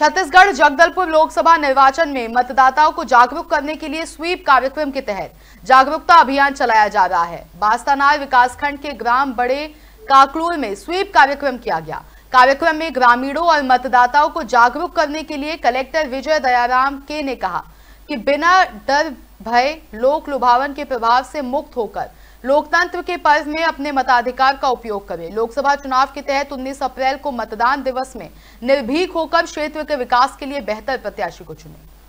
छत्तीसगढ़ जगदलपुर लोकसभा निर्वाचन में मतदाताओं को जागरूक करने के लिए स्वीप कार्यक्रम के तहत जागरूकता अभियान चलाया जा रहा है बास्तानार विकासखंड के ग्राम बड़े काकलूर में स्वीप कार्यक्रम किया गया कार्यक्रम में ग्रामीणों और मतदाताओं को जागरूक करने के लिए कलेक्टर विजय दयाराम के ने कहा कि बिना डर भय लोक लुभावन के प्रभाव से मुक्त होकर लोकतंत्र के पर्व में अपने मताधिकार का उपयोग करें लोकसभा चुनाव के तहत 19 अप्रैल को मतदान दिवस में निर्भीक होकर क्षेत्र के विकास के लिए बेहतर प्रत्याशी को चुनें